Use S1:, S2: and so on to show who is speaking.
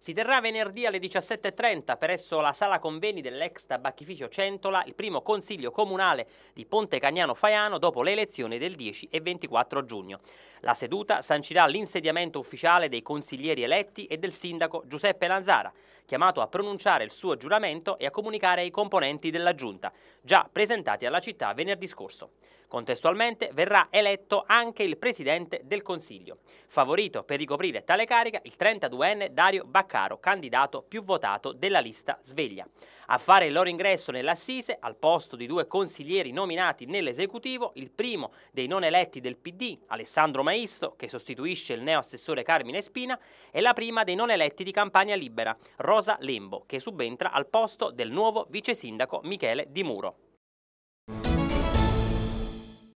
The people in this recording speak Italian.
S1: Si terrà venerdì alle 17.30 presso la sala conveni dell'ex tabacchificio Centola il primo consiglio comunale di Ponte Cagnano Faiano dopo le elezioni del 10 e 24 giugno. La seduta sancirà l'insediamento ufficiale dei consiglieri eletti e del sindaco Giuseppe Lanzara chiamato a pronunciare il suo giuramento e a comunicare ai componenti della giunta, già presentati alla città venerdì scorso. Contestualmente verrà eletto anche il presidente del Consiglio, favorito per ricoprire tale carica il 32enne Dario Baccaro, candidato più votato della lista Sveglia. A fare il loro ingresso nell'assise, al posto di due consiglieri nominati nell'esecutivo, il primo dei non eletti del PD, Alessandro Maisto, che sostituisce il neo assessore Carmine Spina, e la prima dei non eletti di Campania Libera, Rosa Lembo, che subentra al posto del nuovo vice sindaco Michele Di Muro.